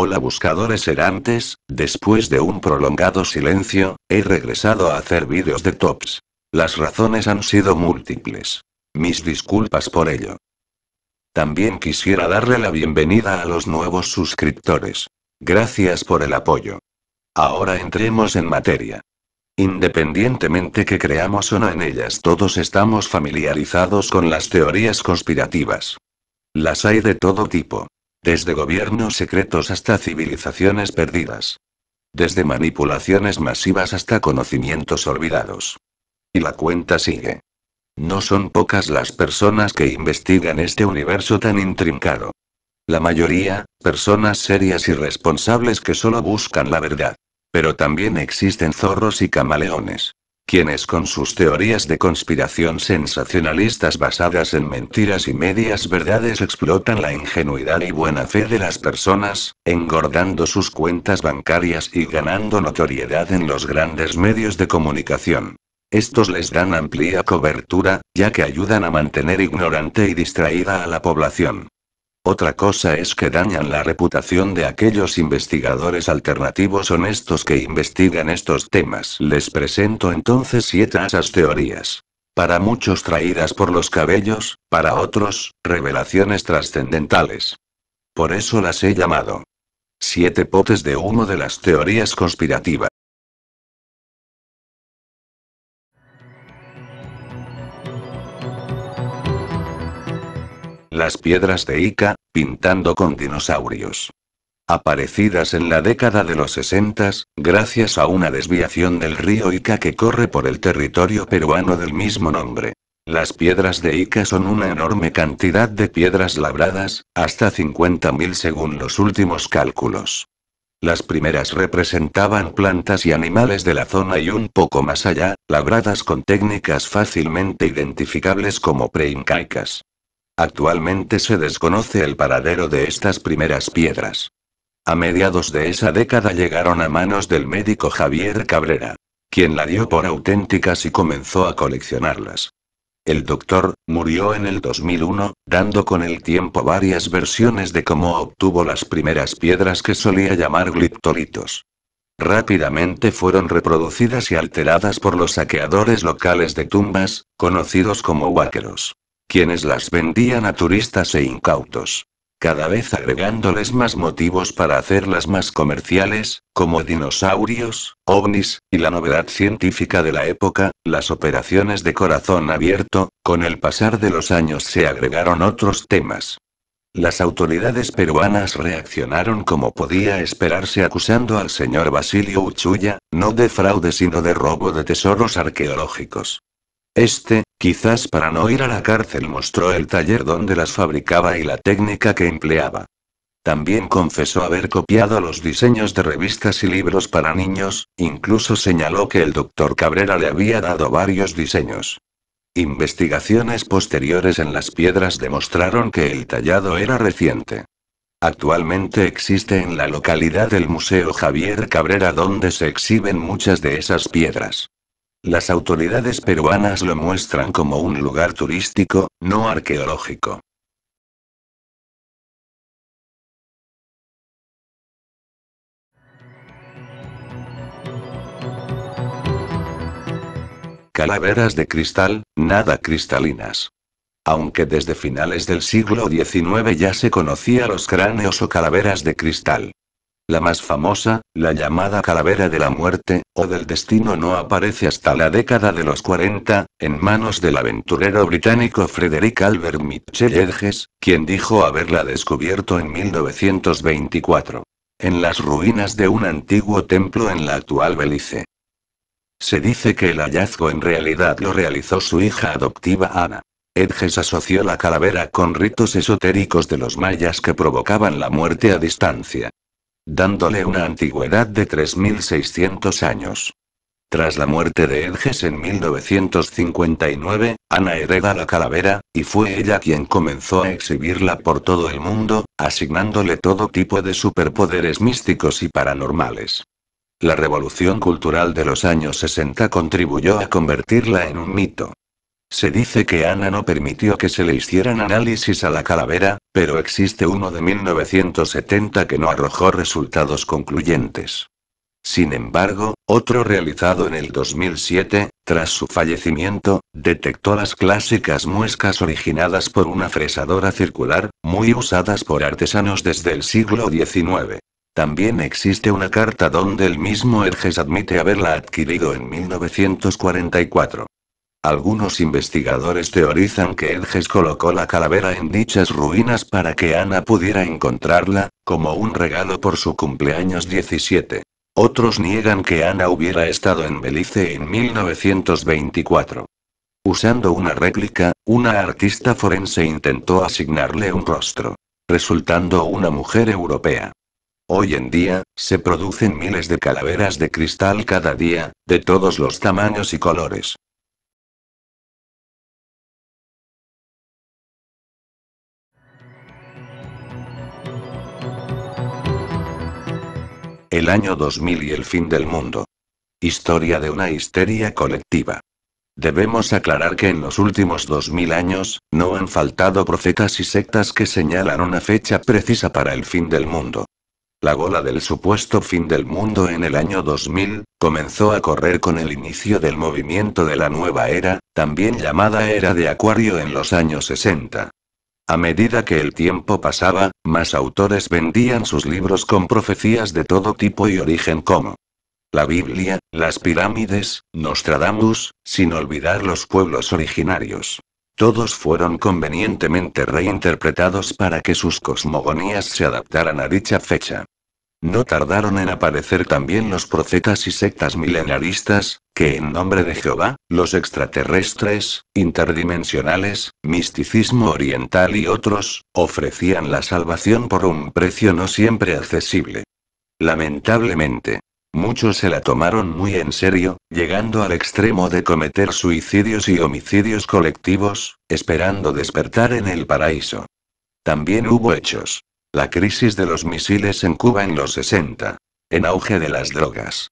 Hola buscadores errantes, después de un prolongado silencio, he regresado a hacer vídeos de tops. Las razones han sido múltiples. Mis disculpas por ello. También quisiera darle la bienvenida a los nuevos suscriptores. Gracias por el apoyo. Ahora entremos en materia. Independientemente que creamos o no en ellas, todos estamos familiarizados con las teorías conspirativas. Las hay de todo tipo. Desde gobiernos secretos hasta civilizaciones perdidas. Desde manipulaciones masivas hasta conocimientos olvidados. Y la cuenta sigue. No son pocas las personas que investigan este universo tan intrincado. La mayoría, personas serias y responsables que solo buscan la verdad. Pero también existen zorros y camaleones quienes con sus teorías de conspiración sensacionalistas basadas en mentiras y medias verdades explotan la ingenuidad y buena fe de las personas, engordando sus cuentas bancarias y ganando notoriedad en los grandes medios de comunicación. Estos les dan amplia cobertura, ya que ayudan a mantener ignorante y distraída a la población. Otra cosa es que dañan la reputación de aquellos investigadores alternativos honestos que investigan estos temas. Les presento entonces siete asas teorías. Para muchos traídas por los cabellos, para otros, revelaciones trascendentales. Por eso las he llamado. Siete potes de humo de las teorías conspirativas. las piedras de Ica, pintando con dinosaurios. Aparecidas en la década de los 60, gracias a una desviación del río Ica que corre por el territorio peruano del mismo nombre. Las piedras de Ica son una enorme cantidad de piedras labradas, hasta 50.000 según los últimos cálculos. Las primeras representaban plantas y animales de la zona y un poco más allá, labradas con técnicas fácilmente identificables como preincaicas. Actualmente se desconoce el paradero de estas primeras piedras. A mediados de esa década llegaron a manos del médico Javier Cabrera, quien la dio por auténticas y comenzó a coleccionarlas. El doctor murió en el 2001, dando con el tiempo varias versiones de cómo obtuvo las primeras piedras que solía llamar gliptolitos. Rápidamente fueron reproducidas y alteradas por los saqueadores locales de tumbas, conocidos como huáqueros quienes las vendían a turistas e incautos. Cada vez agregándoles más motivos para hacerlas más comerciales, como dinosaurios, ovnis, y la novedad científica de la época, las operaciones de corazón abierto, con el pasar de los años se agregaron otros temas. Las autoridades peruanas reaccionaron como podía esperarse acusando al señor Basilio Uchuya, no de fraude sino de robo de tesoros arqueológicos. Este, quizás para no ir a la cárcel, mostró el taller donde las fabricaba y la técnica que empleaba. También confesó haber copiado los diseños de revistas y libros para niños, incluso señaló que el doctor Cabrera le había dado varios diseños. Investigaciones posteriores en las piedras demostraron que el tallado era reciente. Actualmente existe en la localidad el Museo Javier Cabrera donde se exhiben muchas de esas piedras. Las autoridades peruanas lo muestran como un lugar turístico, no arqueológico. Calaveras de cristal, nada cristalinas. Aunque desde finales del siglo XIX ya se conocía los cráneos o calaveras de cristal. La más famosa, la llamada Calavera de la Muerte, o del Destino no aparece hasta la década de los 40, en manos del aventurero británico Frederick Albert Mitchell Edges, quien dijo haberla descubierto en 1924. En las ruinas de un antiguo templo en la actual Belice. Se dice que el hallazgo en realidad lo realizó su hija adoptiva Ana. Edges asoció la calavera con ritos esotéricos de los mayas que provocaban la muerte a distancia dándole una antigüedad de 3.600 años. Tras la muerte de Edges en 1959, Ana hereda la calavera, y fue ella quien comenzó a exhibirla por todo el mundo, asignándole todo tipo de superpoderes místicos y paranormales. La revolución cultural de los años 60 contribuyó a convertirla en un mito. Se dice que Ana no permitió que se le hicieran análisis a la calavera, pero existe uno de 1970 que no arrojó resultados concluyentes. Sin embargo, otro realizado en el 2007, tras su fallecimiento, detectó las clásicas muescas originadas por una fresadora circular, muy usadas por artesanos desde el siglo XIX. También existe una carta donde el mismo Herges admite haberla adquirido en 1944. Algunos investigadores teorizan que Edges colocó la calavera en dichas ruinas para que Ana pudiera encontrarla, como un regalo por su cumpleaños 17. Otros niegan que Ana hubiera estado en Belice en 1924. Usando una réplica, una artista forense intentó asignarle un rostro, resultando una mujer europea. Hoy en día, se producen miles de calaveras de cristal cada día, de todos los tamaños y colores. el año 2000 y el fin del mundo. Historia de una histeria colectiva. Debemos aclarar que en los últimos 2000 años, no han faltado profetas y sectas que señalan una fecha precisa para el fin del mundo. La gola del supuesto fin del mundo en el año 2000, comenzó a correr con el inicio del movimiento de la nueva era, también llamada era de Acuario en los años 60. A medida que el tiempo pasaba, más autores vendían sus libros con profecías de todo tipo y origen como la Biblia, las pirámides, Nostradamus, sin olvidar los pueblos originarios. Todos fueron convenientemente reinterpretados para que sus cosmogonías se adaptaran a dicha fecha. No tardaron en aparecer también los profetas y sectas milenaristas, que en nombre de Jehová, los extraterrestres, interdimensionales, misticismo oriental y otros, ofrecían la salvación por un precio no siempre accesible. Lamentablemente, Muchos se la tomaron muy en serio, llegando al extremo de cometer suicidios y homicidios colectivos, esperando despertar en el paraíso. También hubo hechos. La crisis de los misiles en Cuba en los 60. En auge de las drogas.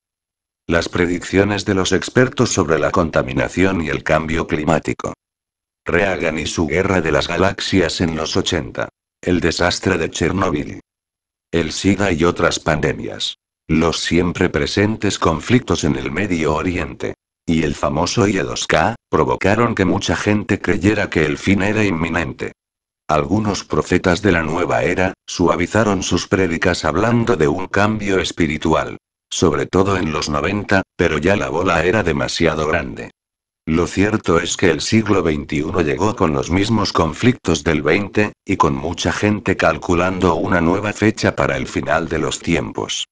Las predicciones de los expertos sobre la contaminación y el cambio climático. Reagan y su guerra de las galaxias en los 80. El desastre de Chernóbil. El SIDA y otras pandemias. Los siempre presentes conflictos en el Medio Oriente. Y el famoso IE2K, provocaron que mucha gente creyera que el fin era inminente. Algunos profetas de la nueva era, suavizaron sus prédicas hablando de un cambio espiritual sobre todo en los 90, pero ya la bola era demasiado grande. Lo cierto es que el siglo XXI llegó con los mismos conflictos del XX, y con mucha gente calculando una nueva fecha para el final de los tiempos.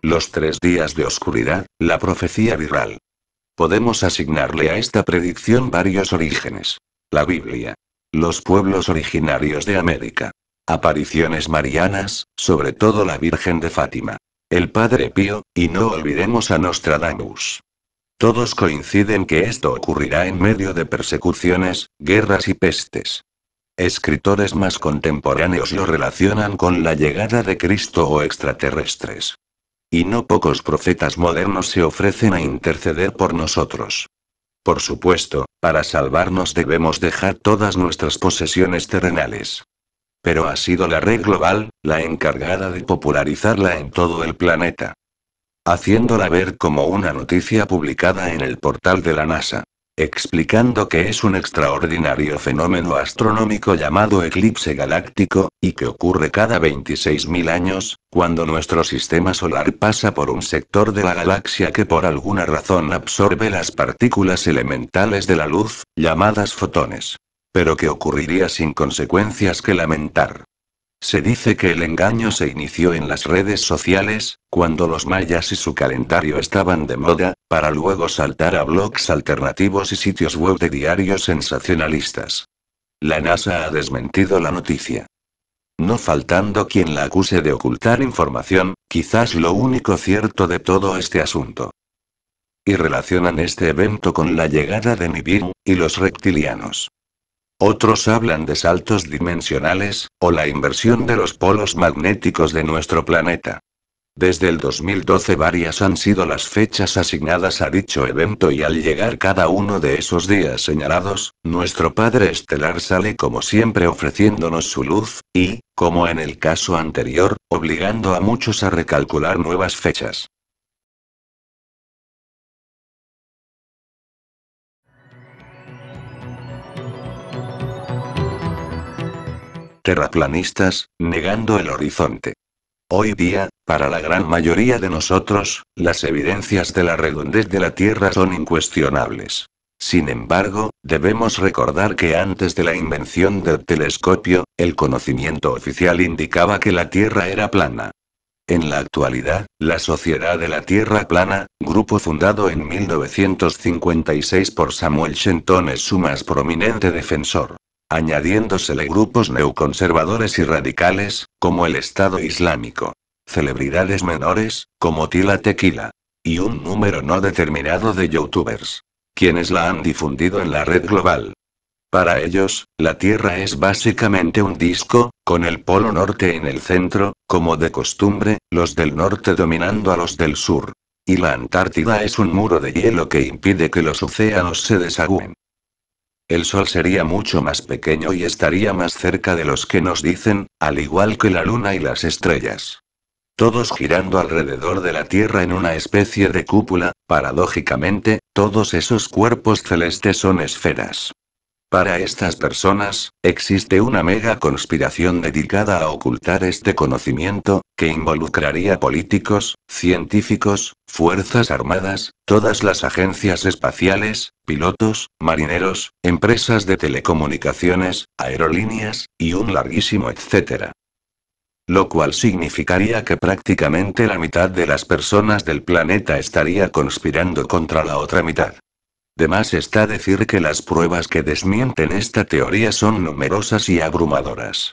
Los tres días de oscuridad, la profecía viral. Podemos asignarle a esta predicción varios orígenes. La Biblia. Los pueblos originarios de América. Apariciones marianas, sobre todo la Virgen de Fátima. El Padre Pío, y no olvidemos a Nostradamus. Todos coinciden que esto ocurrirá en medio de persecuciones, guerras y pestes. Escritores más contemporáneos lo relacionan con la llegada de Cristo o extraterrestres. Y no pocos profetas modernos se ofrecen a interceder por nosotros. Por supuesto, para salvarnos debemos dejar todas nuestras posesiones terrenales. Pero ha sido la red global, la encargada de popularizarla en todo el planeta. Haciéndola ver como una noticia publicada en el portal de la NASA explicando que es un extraordinario fenómeno astronómico llamado eclipse galáctico, y que ocurre cada 26.000 años, cuando nuestro sistema solar pasa por un sector de la galaxia que por alguna razón absorbe las partículas elementales de la luz, llamadas fotones. Pero que ocurriría sin consecuencias que lamentar. Se dice que el engaño se inició en las redes sociales, cuando los mayas y su calendario estaban de moda, para luego saltar a blogs alternativos y sitios web de diarios sensacionalistas. La NASA ha desmentido la noticia. No faltando quien la acuse de ocultar información, quizás lo único cierto de todo este asunto. Y relacionan este evento con la llegada de Nibiru, y los reptilianos. Otros hablan de saltos dimensionales, o la inversión de los polos magnéticos de nuestro planeta. Desde el 2012 varias han sido las fechas asignadas a dicho evento y al llegar cada uno de esos días señalados, nuestro Padre Estelar sale como siempre ofreciéndonos su luz, y, como en el caso anterior, obligando a muchos a recalcular nuevas fechas. terraplanistas, negando el horizonte. Hoy día, para la gran mayoría de nosotros, las evidencias de la redondez de la Tierra son incuestionables. Sin embargo, debemos recordar que antes de la invención del telescopio, el conocimiento oficial indicaba que la Tierra era plana. En la actualidad, la Sociedad de la Tierra Plana, grupo fundado en 1956 por Samuel Shenton, es su más prominente defensor añadiéndosele grupos neoconservadores y radicales, como el Estado Islámico. Celebridades menores, como Tila Tequila. Y un número no determinado de youtubers. Quienes la han difundido en la red global. Para ellos, la Tierra es básicamente un disco, con el polo norte en el centro, como de costumbre, los del norte dominando a los del sur. Y la Antártida es un muro de hielo que impide que los océanos se desagüen. El Sol sería mucho más pequeño y estaría más cerca de los que nos dicen, al igual que la Luna y las estrellas. Todos girando alrededor de la Tierra en una especie de cúpula, paradójicamente, todos esos cuerpos celestes son esferas. Para estas personas, existe una mega conspiración dedicada a ocultar este conocimiento, que involucraría políticos, científicos, fuerzas armadas, todas las agencias espaciales, pilotos, marineros, empresas de telecomunicaciones, aerolíneas, y un larguísimo etcétera. Lo cual significaría que prácticamente la mitad de las personas del planeta estaría conspirando contra la otra mitad. Demás está decir que las pruebas que desmienten esta teoría son numerosas y abrumadoras.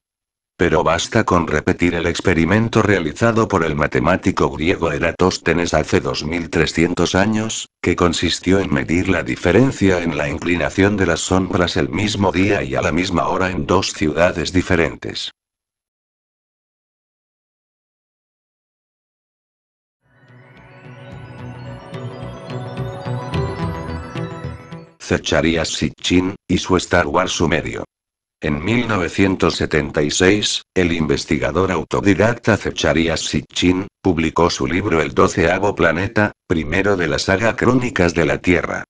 Pero basta con repetir el experimento realizado por el matemático griego Eratóstenes hace 2300 años, que consistió en medir la diferencia en la inclinación de las sombras el mismo día y a la misma hora en dos ciudades diferentes. Zacharias Sitchin, y su Star Wars sumerio. En 1976, el investigador autodidacta Zacharias Sitchin, publicó su libro El doceavo planeta, primero de la saga Crónicas de la Tierra,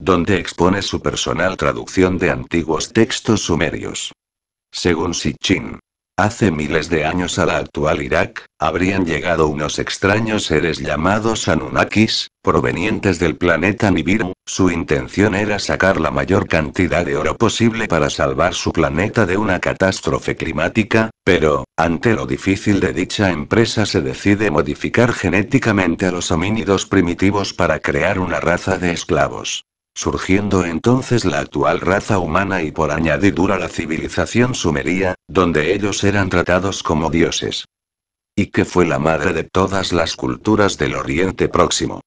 donde expone su personal traducción de antiguos textos sumerios. Según Sitchin, Hace miles de años a la actual Irak, habrían llegado unos extraños seres llamados Anunnakis, provenientes del planeta Nibiru. Su intención era sacar la mayor cantidad de oro posible para salvar su planeta de una catástrofe climática, pero, ante lo difícil de dicha empresa se decide modificar genéticamente a los homínidos primitivos para crear una raza de esclavos surgiendo entonces la actual raza humana y por añadidura la civilización sumería, donde ellos eran tratados como dioses. Y que fue la madre de todas las culturas del Oriente Próximo.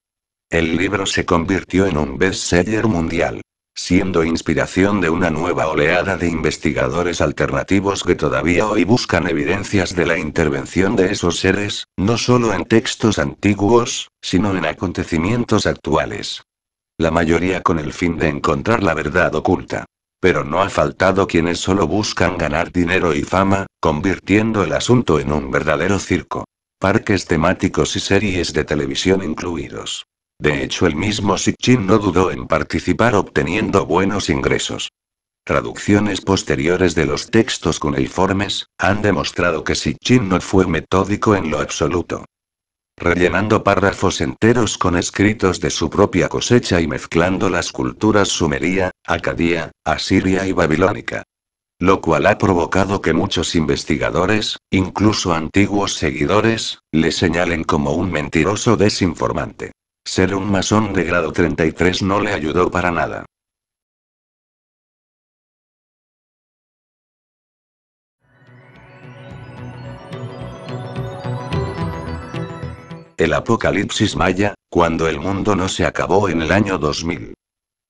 El libro se convirtió en un bestseller mundial, siendo inspiración de una nueva oleada de investigadores alternativos que todavía hoy buscan evidencias de la intervención de esos seres, no solo en textos antiguos, sino en acontecimientos actuales la mayoría con el fin de encontrar la verdad oculta. Pero no ha faltado quienes solo buscan ganar dinero y fama, convirtiendo el asunto en un verdadero circo. Parques temáticos y series de televisión incluidos. De hecho, el mismo Sichin no dudó en participar obteniendo buenos ingresos. Traducciones posteriores de los textos cuneiformes han demostrado que Sitchin no fue metódico en lo absoluto rellenando párrafos enteros con escritos de su propia cosecha y mezclando las culturas sumería, acadía, asiria y babilónica. Lo cual ha provocado que muchos investigadores, incluso antiguos seguidores, le señalen como un mentiroso desinformante. Ser un masón de grado 33 no le ayudó para nada. el apocalipsis maya, cuando el mundo no se acabó en el año 2000.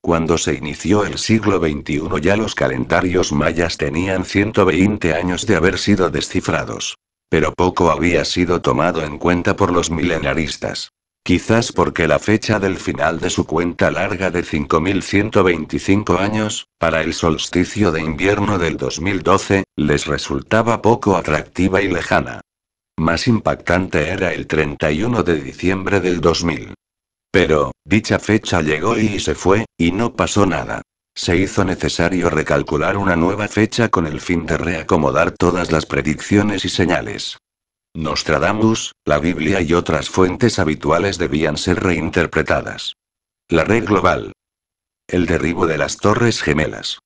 Cuando se inició el siglo XXI ya los calendarios mayas tenían 120 años de haber sido descifrados. Pero poco había sido tomado en cuenta por los milenaristas. Quizás porque la fecha del final de su cuenta larga de 5.125 años, para el solsticio de invierno del 2012, les resultaba poco atractiva y lejana. Más impactante era el 31 de diciembre del 2000. Pero, dicha fecha llegó y se fue, y no pasó nada. Se hizo necesario recalcular una nueva fecha con el fin de reacomodar todas las predicciones y señales. Nostradamus, la Biblia y otras fuentes habituales debían ser reinterpretadas. La red global. El derribo de las Torres Gemelas.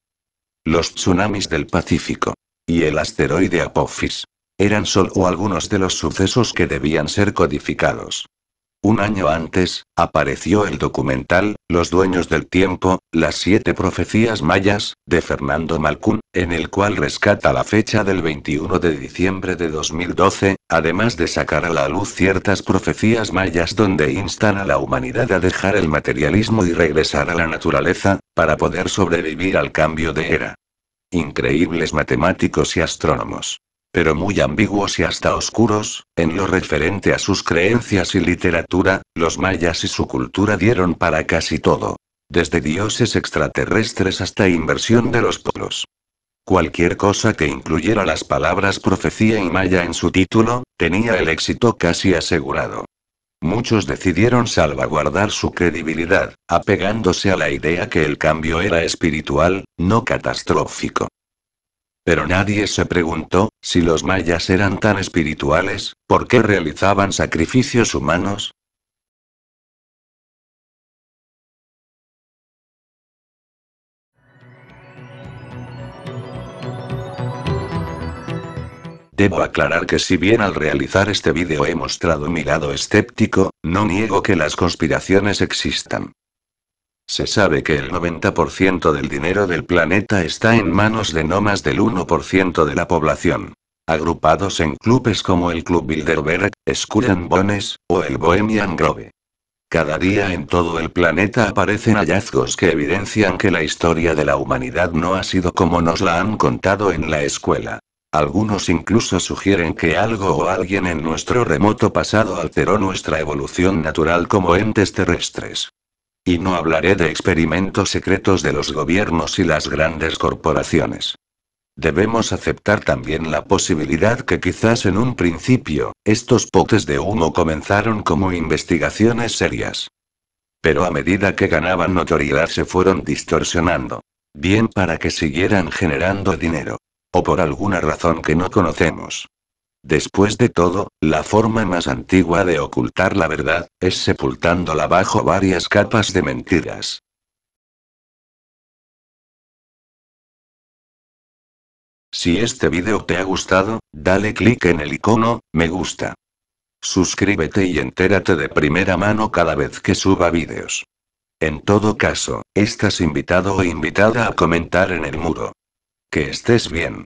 Los tsunamis del Pacífico. Y el asteroide Apophis. Eran solo algunos de los sucesos que debían ser codificados. Un año antes, apareció el documental, Los Dueños del Tiempo, Las Siete Profecías Mayas, de Fernando Malcún, en el cual rescata la fecha del 21 de diciembre de 2012, además de sacar a la luz ciertas profecías mayas donde instan a la humanidad a dejar el materialismo y regresar a la naturaleza, para poder sobrevivir al cambio de era. Increíbles matemáticos y astrónomos pero muy ambiguos y hasta oscuros, en lo referente a sus creencias y literatura, los mayas y su cultura dieron para casi todo. Desde dioses extraterrestres hasta inversión de los polos. Cualquier cosa que incluyera las palabras profecía y maya en su título, tenía el éxito casi asegurado. Muchos decidieron salvaguardar su credibilidad, apegándose a la idea que el cambio era espiritual, no catastrófico. Pero nadie se preguntó, si los mayas eran tan espirituales, ¿por qué realizaban sacrificios humanos? Debo aclarar que si bien al realizar este vídeo he mostrado mi lado escéptico, no niego que las conspiraciones existan. Se sabe que el 90% del dinero del planeta está en manos de no más del 1% de la población. Agrupados en clubes como el Club Bilderberg, Skull and Bones, o el Bohemian Grove. Cada día en todo el planeta aparecen hallazgos que evidencian que la historia de la humanidad no ha sido como nos la han contado en la escuela. Algunos incluso sugieren que algo o alguien en nuestro remoto pasado alteró nuestra evolución natural como entes terrestres. Y no hablaré de experimentos secretos de los gobiernos y las grandes corporaciones. Debemos aceptar también la posibilidad que quizás en un principio, estos potes de humo comenzaron como investigaciones serias. Pero a medida que ganaban notoriedad se fueron distorsionando. Bien para que siguieran generando dinero. O por alguna razón que no conocemos. Después de todo, la forma más antigua de ocultar la verdad, es sepultándola bajo varias capas de mentiras. Si este video te ha gustado, dale clic en el icono, me gusta. Suscríbete y entérate de primera mano cada vez que suba videos. En todo caso, estás invitado o invitada a comentar en el muro. Que estés bien.